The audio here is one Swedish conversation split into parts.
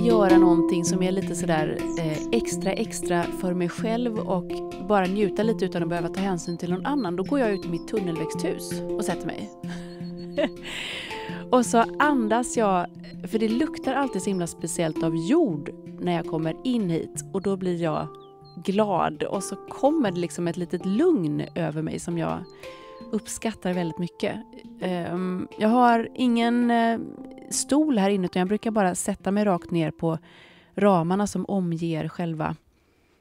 göra någonting som är lite sådär eh, extra extra för mig själv och bara njuta lite utan att behöva ta hänsyn till någon annan, då går jag ut i mitt tunnelväxthus och sätter mig. och så andas jag, för det luktar alltid så himla speciellt av jord när jag kommer in hit och då blir jag glad och så kommer det liksom ett litet lugn över mig som jag uppskattar väldigt mycket. Ehm, jag har ingen eh, stol här inne utan jag brukar bara sätta mig rakt ner på ramarna som omger själva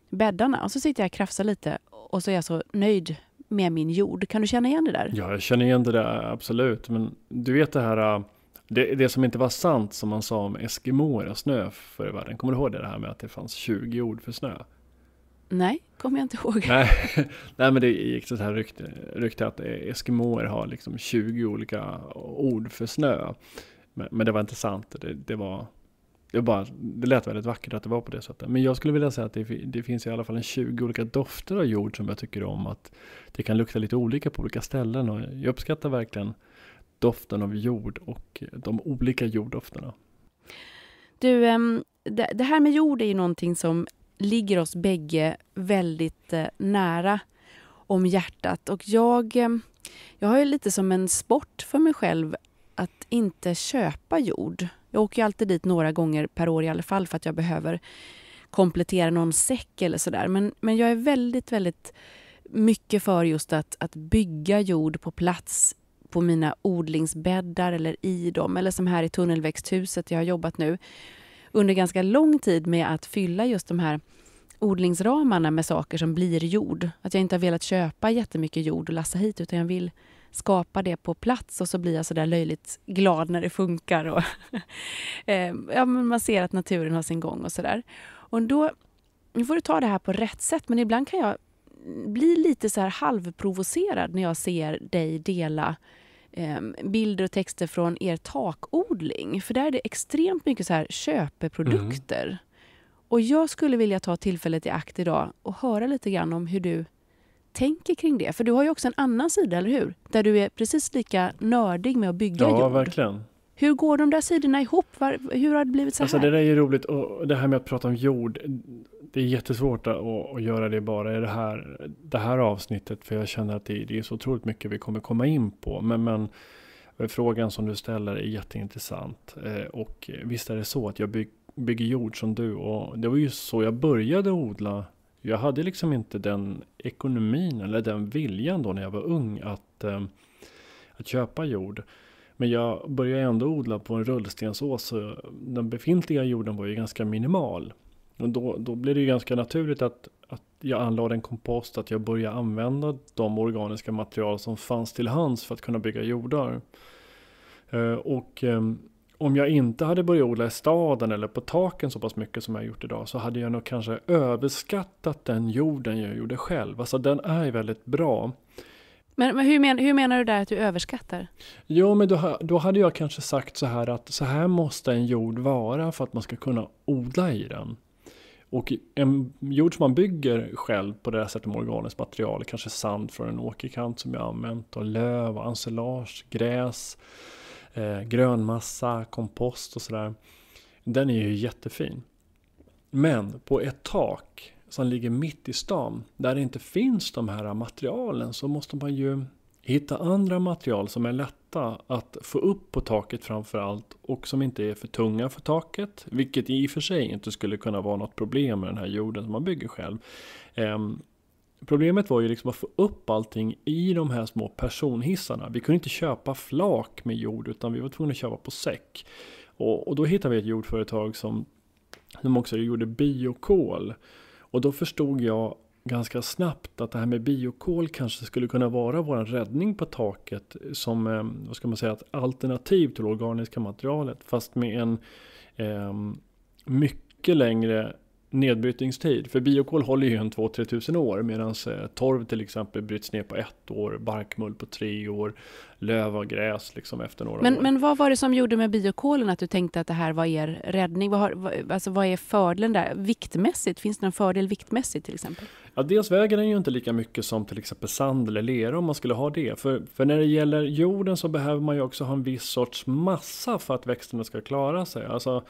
bäddarna. Och så sitter jag och krafsar lite och så är jag så nöjd med min jord. Kan du känna igen det där? Ja, jag känner igen det där absolut. Men du vet det här det, det som inte var sant som man sa om eskimåer och snö förr i världen. Kommer du ihåg det här med att det fanns 20 ord för snö? Nej, kommer jag inte ihåg. Nej, nej men det gick så här rykte, rykte att eskimåer har liksom 20 olika ord för snö. Men, men det var inte sant. Det, det, var, det, bara, det lät väldigt vackert att det var på det sättet. Men jag skulle vilja säga att det, det finns i alla fall en 20 olika dofter av jord som jag tycker om. Att det kan lukta lite olika på olika ställen. Och jag uppskattar verkligen doften av jord och de olika jorddofterna. Du, ehm, det här med jord är ju någonting som ligger oss bägge väldigt eh, nära om hjärtat. Och jag, eh, jag har ju lite som en sport för mig själv att inte köpa jord. Jag åker alltid dit några gånger per år i alla fall för att jag behöver komplettera någon säck eller sådär. Men, men jag är väldigt, väldigt mycket för just att, att bygga jord på plats på mina odlingsbäddar eller i dem. Eller som här i tunnelväxthuset jag har jobbat nu under ganska lång tid med att fylla just de här odlingsramarna med saker som blir jord. Att jag inte har velat köpa jättemycket jord och lassa hit utan jag vill skapa det på plats och så blir jag så där löjligt glad när det funkar. Och eh, ja, men man ser att naturen har sin gång och sådär. Och då, nu får du ta det här på rätt sätt men ibland kan jag bli lite så här halvprovocerad när jag ser dig dela Ehm, bilder och texter från er takodling. För där är det extremt mycket så här köpeprodukter. Mm. Och jag skulle vilja ta tillfället i akt idag och höra lite grann om hur du tänker kring det. För du har ju också en annan sida, eller hur? Där du är precis lika nördig med att bygga ja, jord. verkligen. Hur går de där sidorna ihop? Var, hur har det blivit så alltså, här? det där är ju roligt och det här med att prata om jord det är jättesvårt att, att göra det bara i det här, det här avsnittet. För jag känner att det, är så otroligt mycket vi kommer komma in på. Men, men eh, frågan som du ställer är jätteintressant. Eh, och visst är det så att jag bygg, bygger jord som du. Och det var ju så jag började odla. Jag hade liksom inte den ekonomin eller den viljan då när jag var ung att, eh, att köpa jord. Men jag började ändå odla på en rullstensås. den befintliga jorden var ju ganska minimal. Och då, då blir det ju ganska naturligt att, att jag anlade en kompost, att jag började använda de organiska material som fanns till hands för att kunna bygga jordar. Eh, och ehm, om jag inte hade börjat odla i staden eller på taken så pass mycket som jag gjort idag så hade jag nog kanske överskattat den jorden jag gjorde själv. Alltså den är väldigt bra. Men, men hur, men, hur menar du där att du överskattar? Jo, men då, då hade jag kanske sagt så här att så här måste en jord vara för att man ska kunna odla i den. Och en jord som man bygger själv på det här sättet med organiskt material, kanske sand från en åkerkant som jag använt och löv ensilage, gräs, eh, grönmassa, kompost och sådär. Den är ju jättefin. Men på ett tak som ligger mitt i stan, där det inte finns de här materialen, så måste man ju Hitta andra material som är lätta att få upp på taket framförallt och som inte är för tunga för taket. Vilket i och för sig inte skulle kunna vara något problem med den här jorden som man bygger själv. Um, Problemet var ju liksom att få upp allting i de här små personhissarna. Vi kunde inte köpa flak med jord utan vi var tvungna att köpa på säck. Och, och då hittade vi ett jordföretag som, som också gjorde biokol. Och då förstod jag ganska snabbt att det här med biokol kanske skulle kunna vara vår räddning på taket som eh, vad ska man säga, ett alternativ till organiska materialet fast med en eh, mycket längre nedbrytningstid. För biokol håller ju en 2-3 tusen år medan eh, torv till exempel bryts ner på ett år, barkmull på tre år, löv och gräs liksom efter några men, år. Men vad var det som gjorde med biokolen att du tänkte att det här var er räddning? Vad, har, alltså vad är fördelen där? Viktmässigt, finns det någon fördel viktmässigt till exempel? Ja, dels väger den ju inte lika mycket som till exempel sand eller lera om man skulle ha det. För, för när det gäller jorden så behöver man ju också ha en viss sorts massa för att växterna ska klara sig. Alltså,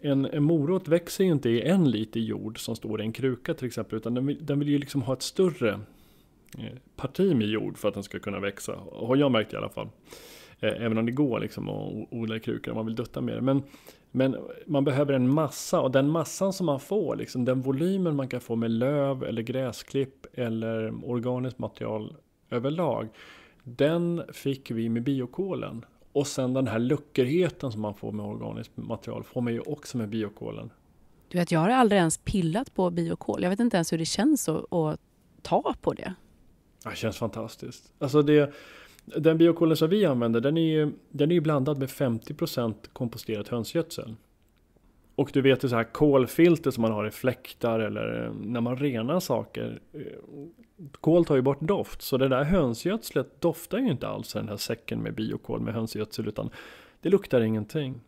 en, en morot växer ju inte i en liter jord som står i en kruka till exempel, utan den vill, den vill ju liksom ha ett större eh, parti med jord för att den ska kunna växa. Har jag märkt i alla fall. Eh, även om det går liksom att odla i krukor om man vill dutta mer. Men, men man behöver en massa och den massan som man får, liksom, den volymen man kan få med löv eller gräsklipp eller organiskt material överlag. Den fick vi med biokolen. Och sen den här luckerheten som man får med organiskt material får man ju också med biokolen. Du vet, jag har aldrig ens pillat på biokol. Jag vet inte ens hur det känns att, att ta på det. Det känns fantastiskt. Alltså det, den biokolen som vi använder den är ju den är blandad med 50% komposterat hönsgödsel. Och du vet ju så här kolfilter som man har i fläktar eller eh, när man renar saker. Eh, kol tar ju bort doft, så det där hönsgödslet doftar ju inte alls i den här säcken med biokol med hönsgödsel, utan det luktar ingenting.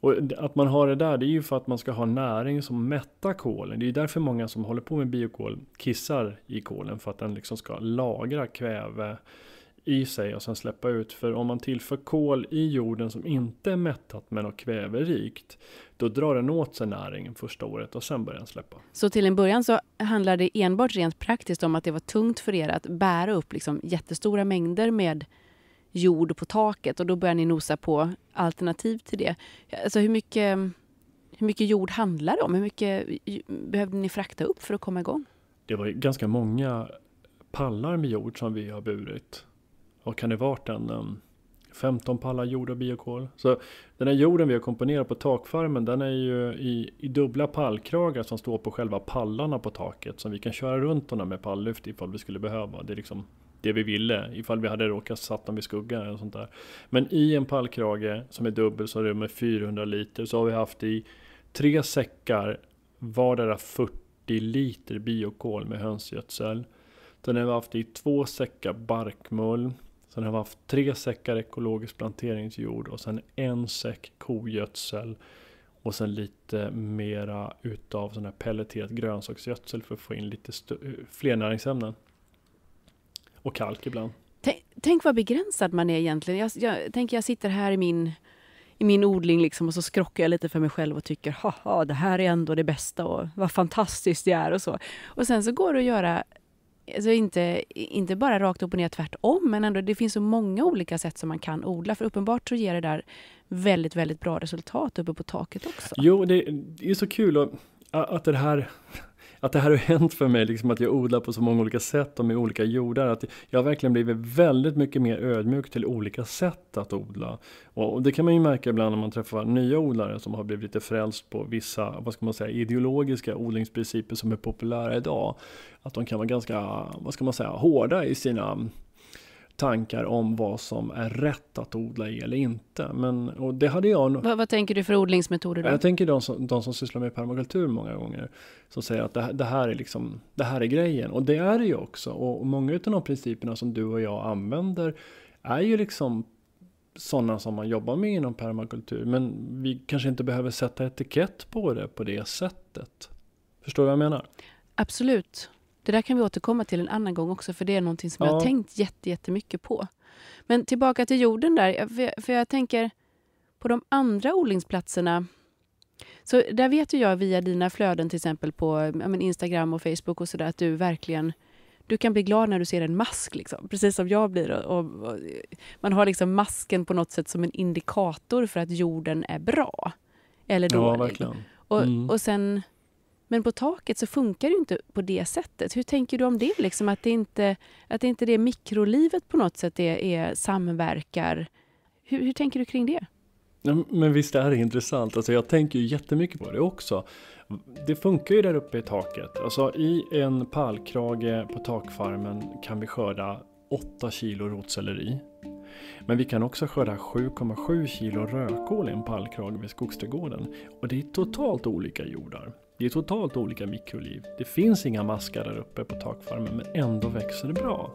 Och att man har det där, det är ju för att man ska ha näring som mättar kolen. Det är ju därför många som håller på med biokol kissar i kolen, för att den liksom ska lagra kväve, i sig och sen släppa ut. För om man tillför kol i jorden som inte är mättat med något kväverikt, då drar den åt sig näringen första året och sen börjar den släppa. Så till en början så handlar det enbart rent praktiskt om att det var tungt för er att bära upp liksom jättestora mängder med jord på taket och då börjar ni nosa på alternativ till det. Alltså hur mycket, hur mycket jord handlar det om? Hur mycket behövde ni frakta upp för att komma igång? Det var ganska många pallar med jord som vi har burit vad kan det varit en 15 ehm, pallar jord och biokol. Så den här jorden vi har komponerat på takfarmen den är ju i, i dubbla pallkragar som står på själva pallarna på taket som vi kan köra runt dem med palllyft ifall vi skulle behöva. Det är liksom det vi ville ifall vi hade råkat satt dem vid skuggan eller sånt där. Men i en pallkrage som är dubbel som rymmer 400 liter så har vi haft i tre säckar vardera 40 liter biokol med hönsgödsel. Sen har vi haft i två säckar barkmull Sen har vi haft tre säckar ekologisk planteringsjord och sen en säck kogödsel. Och sen lite mera utav sån här pelleterad grönsaksgödsel för att få in lite eh, fler näringsämnen. Och kalk ibland. Tänk, tänk vad begränsad man är egentligen. Jag, jag tänker jag sitter här i min, i min odling liksom och så skrockar jag lite för mig själv och tycker haha, det här är ändå det bästa och vad fantastiskt det är och så. Och sen så går det att göra alltså inte, inte bara rakt upp och ner tvärtom, men ändå det finns så många olika sätt som man kan odla. För uppenbart så ger det där väldigt, väldigt bra resultat uppe på taket också. Jo, det, det är så kul att, att det här att det här har hänt för mig, liksom att jag odlar på så många olika sätt och med olika jordar. Att jag har verkligen blivit väldigt mycket mer ödmjuk till olika sätt att odla. Och det kan man ju märka ibland när man träffar nya odlare som har blivit lite frälst på vissa, vad ska man säga, ideologiska odlingsprinciper som är populära idag. Att de kan vara ganska, vad ska man säga, hårda i sina tankar om vad som är rätt att odla i eller inte. Men, och det hade jag... Vad, vad tänker du för odlingsmetoder? Då? Jag tänker de som, de som sysslar med permakultur många gånger, som säger att det, här, det här är liksom, det här är grejen. Och det är det ju också. Och många av de principerna som du och jag använder är ju liksom sådana som man jobbar med inom permakultur. Men vi kanske inte behöver sätta etikett på det på det sättet. Förstår du vad jag menar? Absolut. Det där kan vi återkomma till en annan gång också, för det är någonting som ja. jag har tänkt jättemycket på. Men tillbaka till jorden där, för jag, för jag tänker på de andra odlingsplatserna. Så där vet ju jag via dina flöden till exempel på ja, Instagram och Facebook och sådär att du verkligen du kan bli glad när du ser en mask, liksom, precis som jag blir. Och, och, och, man har liksom masken på något sätt som en indikator för att jorden är bra eller dålig. Ja, verkligen. Mm. Och, och sen men på taket så funkar det inte på det sättet. Hur tänker du om det? Liksom att, det inte, att det inte det mikrolivet på något sätt är, är samverkar. Hur, hur, tänker du kring det? Men visst är det intressant. Alltså jag tänker ju jättemycket på det också. Det funkar ju där uppe i taket. Alltså i en pallkrage på takfarmen kan vi skörda 8 kilo rotselleri. Men vi kan också skörda 7,7 kilo rödkål i en pallkrage vid skogsträdgården. Och det är totalt olika jordar. Det är totalt olika mikroliv. Det finns inga maskar där uppe på takfarmen men ändå växer det bra.